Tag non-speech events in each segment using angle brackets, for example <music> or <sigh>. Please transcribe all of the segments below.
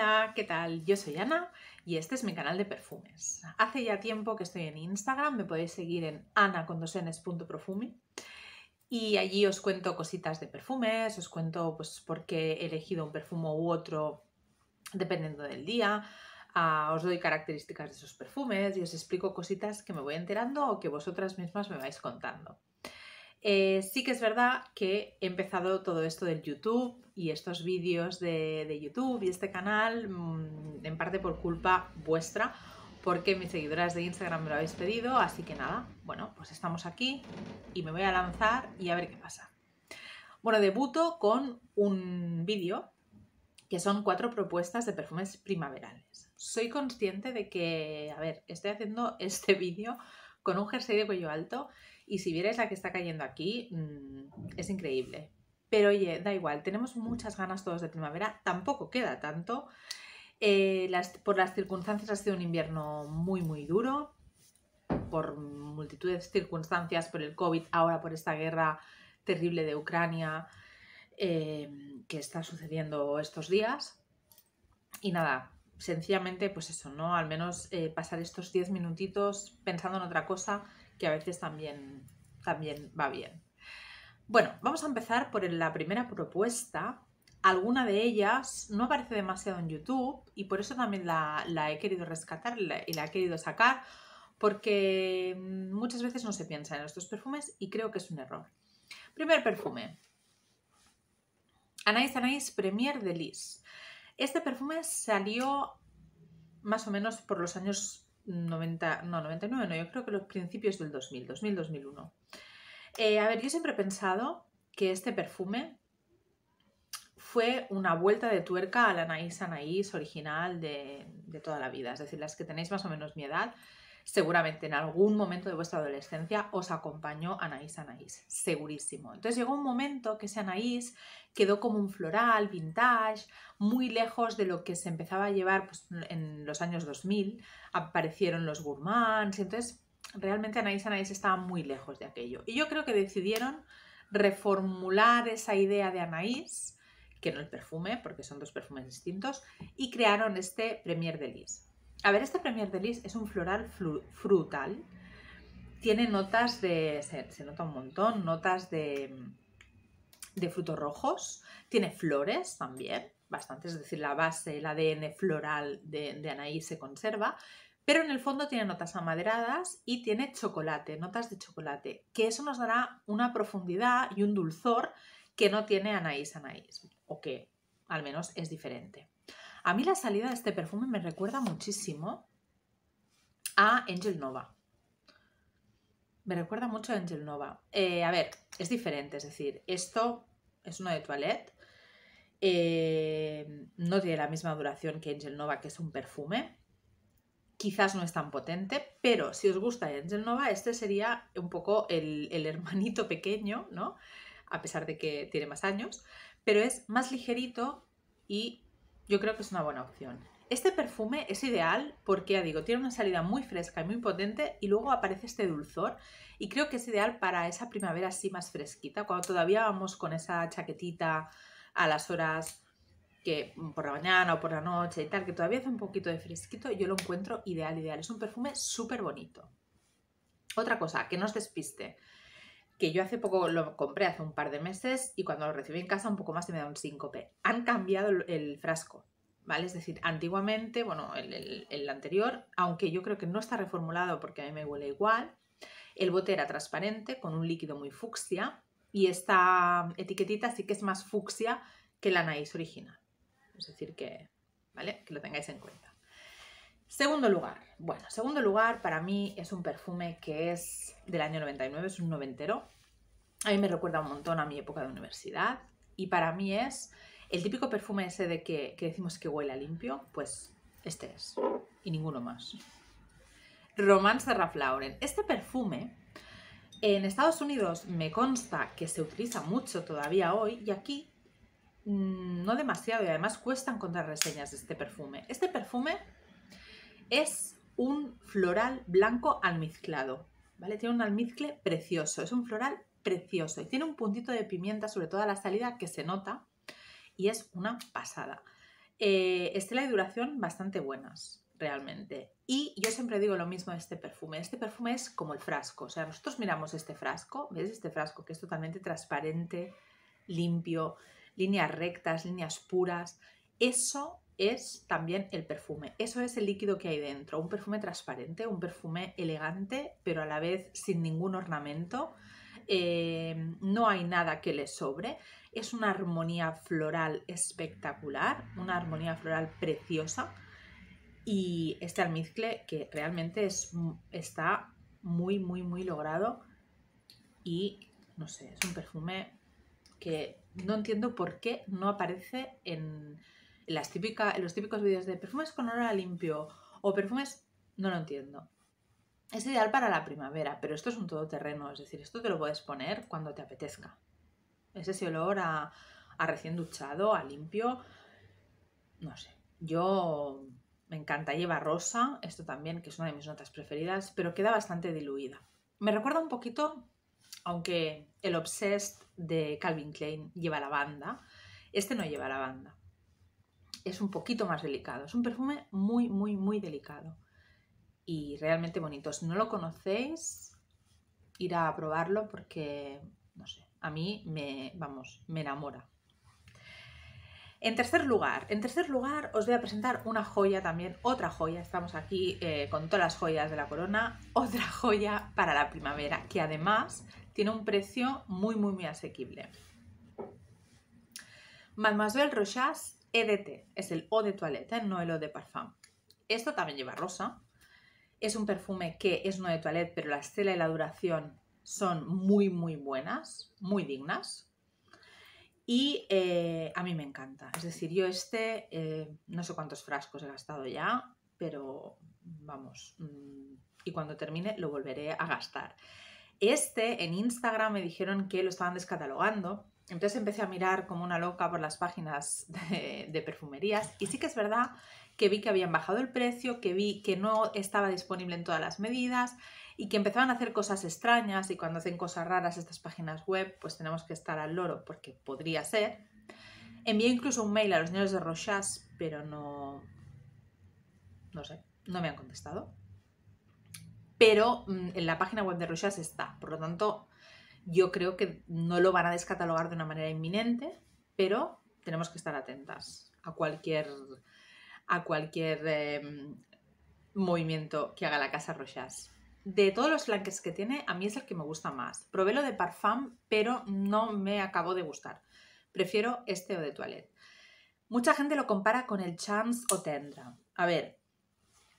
Hola, ¿qué tal? Yo soy Ana y este es mi canal de perfumes. Hace ya tiempo que estoy en Instagram, me podéis seguir en anacondosenes.profume y allí os cuento cositas de perfumes, os cuento pues por qué he elegido un perfume u otro dependiendo del día, ah, os doy características de esos perfumes y os explico cositas que me voy enterando o que vosotras mismas me vais contando. Eh, sí que es verdad que he empezado todo esto del YouTube y estos vídeos de, de YouTube y este canal mm, en parte por culpa vuestra, porque mis seguidoras de Instagram me lo habéis pedido, así que nada, bueno, pues estamos aquí y me voy a lanzar y a ver qué pasa. Bueno, debuto con un vídeo que son cuatro propuestas de perfumes primaverales. Soy consciente de que, a ver, estoy haciendo <laughs> este vídeo con un jersey de cuello alto y si vierais la que está cayendo aquí, mm, es increíble. Pero oye, da igual, tenemos muchas ganas todos de primavera, tampoco queda tanto. Eh, por las circunstancias ha sido un invierno muy, muy duro, por multitud de circunstancias, por el COVID, ahora por esta guerra terrible de Ucrania em, que está sucediendo estos días. Y nada, sencillamente pues eso, ¿no? Al menos eh, pasar estos 10 minutitos pensando en otra cosa que a veces también, también va bien. Bueno, vamos a empezar por la primera propuesta. Alguna de ellas no aparece demasiado en YouTube y por eso también la, he querido rescatar y la he querido sacar porque muchas veces no se piensa en estos perfumes y creo que es un error. Primer perfume. Anais Anais Premier de Lis. Este perfume salió más o menos por los años 90, no, 99, no, yo creo que los principios del 2000, 2000-2001. Eh, a ver, yo siempre he pensado que este perfume fue una vuelta de tuerca a la Anaís Anaís original de, de toda la vida, es decir, las que tenéis más o menos mi edad, seguramente en algún momento de vuestra adolescencia os acompañó Anaís Anaís, segurísimo. Entonces llegó un momento que ese Anaís quedó como un floral vintage, muy lejos de lo que se empezaba a llevar pues, en los años 2000, aparecieron los gourmands, entonces realmente Anaís Anaís estaba muy lejos de aquello. Y yo creo que decidieron reformular esa idea de Anaís, que no el perfume, porque son dos perfumes distintos, y crearon este Premier Delis. A ver, este Premier de Lis es un floral frutal. Tiene notas de. Se, nota un montón, notas de. frutos rojos. Tiene flores también, bastante. Es decir, la base, el ADN floral de, de se conserva. Pero en el fondo tiene notas amaderadas y tiene chocolate, notas de chocolate, que eso nos dará una profundidad y un dulzor que no tiene Anaís Anaís, o que al menos es diferente. A mí la salida de este perfume me recuerda muchísimo a Angel Nova. Me recuerda mucho a Angel Nova. Eh, a ver, es diferente, es decir, esto es uno de toilette. Eh, no tiene la misma duración que Angel Nova, que es un perfume. Quizás no es tan potente, pero si os gusta Angel Nova, este sería un poco el, el hermanito pequeño, ¿no? A pesar de que tiene más años, pero es más ligerito y yo creo que es una buena opción. Este perfume es ideal porque, ya digo, tiene una salida muy fresca y muy potente y luego aparece este dulzor y creo que es ideal para esa primavera así más fresquita, cuando todavía vamos con esa chaquetita a las horas que mm, por la mañana o por la noche y tal, que todavía hace un poquito de fresquito, yo lo encuentro ideal, ideal. Es un perfume súper bonito. Otra cosa, que no os despiste que yo hace poco lo compré hace un par de meses y cuando lo recibí en casa un poco más se me da un síncope. Han cambiado el frasco, ¿vale? Es decir, antiguamente, bueno, el, anterior, aunque yo creo que no está reformulado porque a mí me huele igual, el bote era transparente con un líquido muy fucsia y esta etiquetita sí que es más fucsia que la naíz original. Es decir, que, ¿vale? Que lo tengáis en cuenta. Segundo lugar, bueno, segundo lugar para mí es un perfume que es del año 99, es un noventero. A mí me recuerda un montón a mi época de universidad y para mí es el típico perfume ese de que, decimos que huele a limpio, pues este es y ninguno más. Romance de Ralph Este perfume en Estados Unidos me consta que se utiliza mucho todavía hoy y aquí mm, no demasiado y además cuestan encontrar reseñas de este perfume. Este perfume es un floral blanco almizclado, ¿vale? Tiene un almizcle precioso, es un floral precioso y tiene un puntito de pimienta, sobre toda la salida, que se nota y es una pasada. Eh, estela y duración bastante buenas, realmente. Y yo siempre digo lo mismo de este perfume. Este perfume es como el frasco. O sea, nosotros miramos este frasco, ¿ves este frasco que es totalmente transparente, limpio, líneas rectas, líneas puras? Eso es también el perfume. Eso es el líquido que hay dentro. Un perfume transparente, un perfume elegante, pero a la vez sin ningún ornamento. Eh, no hay nada que le sobre. Es una armonía floral espectacular, una armonía floral preciosa. Y este almizcle que realmente es, está muy, muy, muy logrado. Y no sé, es un perfume que no entiendo por qué no aparece en, las los típicos vídeos de perfumes con olor a limpio o perfumes, no lo entiendo. Es ideal para la primavera, pero esto es un todoterreno, es decir, esto te lo puedes poner cuando te apetezca. Es ese olor a, a recién duchado, a limpio, no sé. Yo me encanta, lleva rosa, esto también, que es una de mis notas preferidas, pero queda bastante diluida. Me recuerda un poquito, aunque el Obsessed de Calvin Klein lleva la banda este no lleva la banda es un poquito más delicado. Es un perfume muy, muy, muy delicado y realmente bonito. Si no lo conocéis, ir a probarlo porque, no sé, a mí me, vamos, me enamora. En tercer lugar, en tercer lugar os voy a presentar una joya también, otra joya, estamos aquí eh, con todas las joyas de la corona, otra <laughs> joya para la primavera, que además tiene un precio muy, muy, muy asequible. Mademoiselle Rochas EDT, es el eau de toilette, no el eau de parfum. Esto también lleva rosa. Es un perfume que es no de toilette, pero la estela y la duración son muy, muy buenas, muy dignas. Y eh, a mí me encanta. Es decir, yo este, eh, no sé cuántos frascos he gastado ya, pero vamos, mm, y cuando termine lo volveré a gastar. Este en Instagram me dijeron que lo estaban descatalogando entonces empecé a mirar como una loca por las páginas de, perfumerías y sí que es verdad que vi que habían bajado el precio, que vi que no estaba disponible en todas las medidas y que empezaban a hacer cosas extrañas y cuando hacen cosas raras estas páginas web pues tenemos que estar al loro porque podría ser. Envié incluso un mail a los niños de Rochas pero no... no sé, no me han contestado. Pero mm, en la página web de Rochas está, por lo tanto yo creo que no lo van a descatalogar de una manera inminente, pero tenemos que estar atentas a cualquier, a cualquier em, movimiento que haga la Casa Rochas. De todos los flanques que tiene, a mí es el que me gusta más. Probé lo de Parfum, pero no me acabó de gustar. Prefiero este o de Toilette. Mucha gente lo compara con el Champs o Tendra. A ver,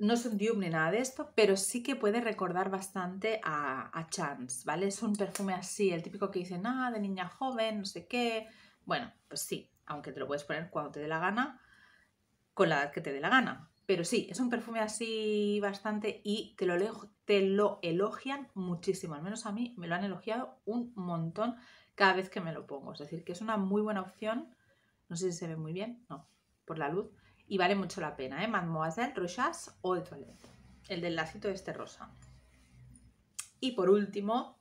no es un ni nada de esto, pero sí que puede recordar bastante a, Chance, ¿vale? Es un perfume así, el típico que dicen, ah, de niña joven, no sé qué. Bueno, pues sí, aunque te lo puedes poner cuando te dé la gana, con la edad que te dé la gana. Pero sí, es un perfume así bastante y te lo, te lo elogian muchísimo. Al menos a mí me lo han elogiado un montón cada vez que me lo pongo. Es decir, que es una muy buena opción. No sé si se ve muy bien, no, por la luz y vale mucho la pena, ¿eh? Mademoiselle Rochas o de Toilette, el del lacito este rosa. Y por último,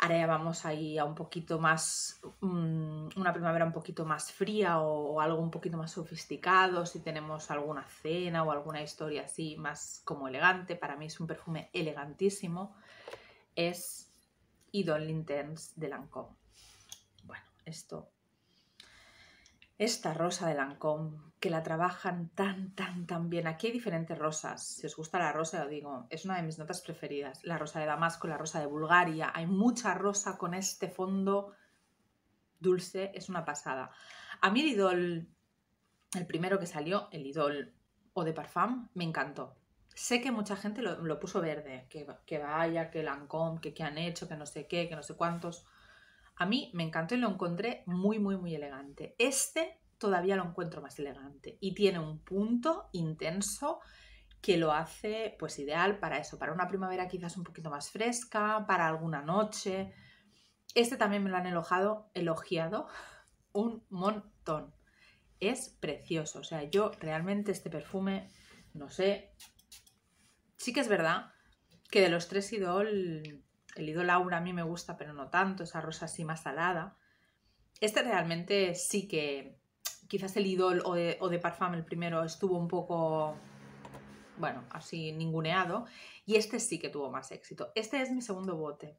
ahora ya vamos ahí a un poquito más, mm, una primavera un poquito más fría o, algo un poquito más sofisticado, si tenemos alguna cena o alguna historia así más como elegante, para mí es un perfume elegantísimo, es Idol intense de Lancôme. Bueno, esto esta rosa de Lancôme, que la trabajan tan, tan, tan bien. Aquí hay diferentes rosas. Si os gusta la rosa, lo digo, es una de mis notas preferidas. La rosa de Damasco, la rosa de Bulgaria. Hay mucha rosa con este fondo dulce. Es una pasada. A mí el idol, el primero que salió, el idol o de Parfum, me encantó. Sé que mucha gente lo, puso verde, que, vaya, que Lancôme, que, que han hecho, que no sé qué, que no sé cuántos. A mí me encantó y lo encontré muy, muy, muy elegante. Este todavía lo encuentro más elegante y tiene un punto intenso que lo hace pues ideal para eso, para una primavera quizás un poquito más fresca, para alguna noche. Este también me lo han elogiado, elogiado <laughs> un montón. Es precioso, o sea, yo realmente este perfume, no sé, sí que es verdad que de los tres idol el Idol Aura a mí me gusta, pero no tanto, esa rosa así más salada. Este realmente sí que, quizás el Idol o de, Parfum, el primero, estuvo un poco, bueno, así ninguneado. Y este sí que tuvo más éxito. Este es mi segundo bote,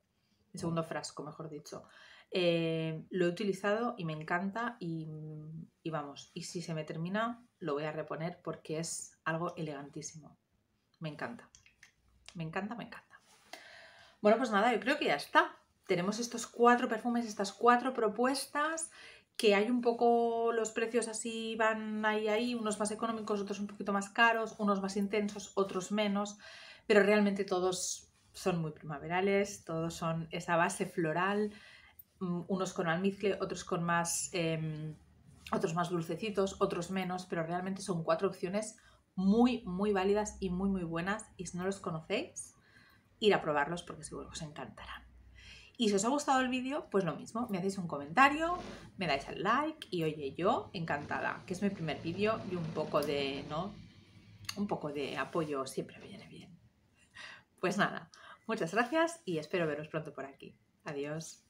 mi segundo frasco, mejor dicho. Eh, lo he utilizado y me encanta y, vamos, y si se me termina lo voy a reponer porque es algo elegantísimo. Me encanta. Me encanta, me encanta. Bueno, pues nada, yo creo que ya está. Tenemos estos cuatro perfumes, estas cuatro propuestas que hay un poco los precios así van ahí ahí, unos más económicos, otros un poquito más caros, unos más intensos, otros menos, pero realmente todos son muy primaverales, todos son esa base floral, mm, unos con almizcle, otros con más em, otros más dulcecitos, otros menos, pero realmente son cuatro opciones muy muy válidas y muy muy buenas y si no los conocéis ir a probarlos porque seguro que os encantarán. Y si os ha gustado el vídeo, pues lo mismo, me hacéis un comentario, me dais al like y oye, yo encantada, que es mi primer vídeo y un poco de, ¿no? Un poco de apoyo siempre viene bien. Pues nada, muchas gracias y espero veros pronto por aquí. Adiós.